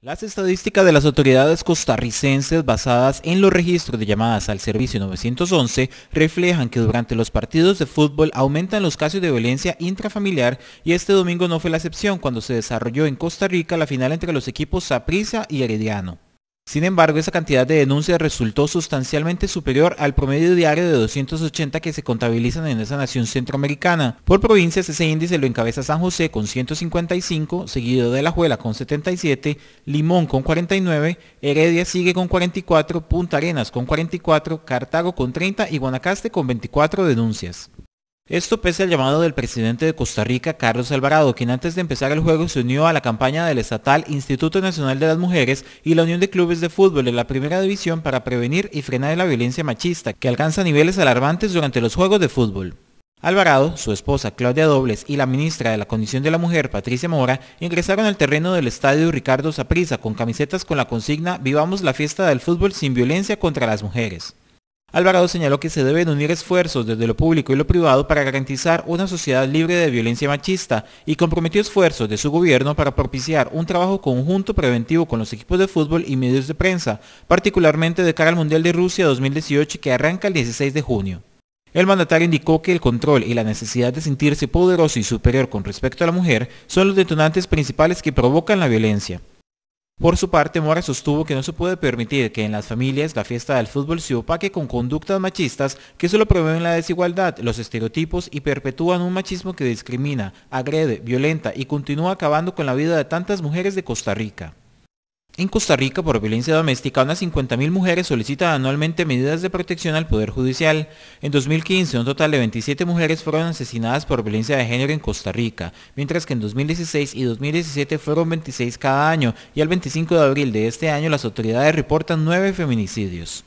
Las estadísticas de las autoridades costarricenses basadas en los registros de llamadas al servicio 911 reflejan que durante los partidos de fútbol aumentan los casos de violencia intrafamiliar y este domingo no fue la excepción cuando se desarrolló en Costa Rica la final entre los equipos Saprissa y Herediano. Sin embargo, esa cantidad de denuncias resultó sustancialmente superior al promedio diario de 280 que se contabilizan en esa nación centroamericana. Por provincias, ese índice lo encabeza San José con 155, seguido de La Juela con 77, Limón con 49, Heredia sigue con 44, Punta Arenas con 44, Cartago con 30 y Guanacaste con 24 denuncias. Esto pese al llamado del presidente de Costa Rica, Carlos Alvarado, quien antes de empezar el juego se unió a la campaña del estatal Instituto Nacional de las Mujeres y la Unión de Clubes de Fútbol de la Primera División para prevenir y frenar la violencia machista, que alcanza niveles alarmantes durante los juegos de fútbol. Alvarado, su esposa Claudia Dobles y la ministra de la Condición de la Mujer, Patricia Mora, ingresaron al terreno del estadio Ricardo Saprissa con camisetas con la consigna Vivamos la fiesta del fútbol sin violencia contra las mujeres. Alvarado señaló que se deben unir esfuerzos desde lo público y lo privado para garantizar una sociedad libre de violencia machista y comprometió esfuerzos de su gobierno para propiciar un trabajo conjunto preventivo con los equipos de fútbol y medios de prensa, particularmente de cara al Mundial de Rusia 2018 que arranca el 16 de junio. El mandatario indicó que el control y la necesidad de sentirse poderoso y superior con respecto a la mujer son los detonantes principales que provocan la violencia. Por su parte, Mora sostuvo que no se puede permitir que en las familias la fiesta del fútbol se opaque con conductas machistas que solo promueven la desigualdad, los estereotipos y perpetúan un machismo que discrimina, agrede, violenta y continúa acabando con la vida de tantas mujeres de Costa Rica. En Costa Rica, por violencia doméstica, unas 50.000 mujeres solicitan anualmente medidas de protección al Poder Judicial. En 2015, un total de 27 mujeres fueron asesinadas por violencia de género en Costa Rica, mientras que en 2016 y 2017 fueron 26 cada año y al 25 de abril de este año las autoridades reportan 9 feminicidios.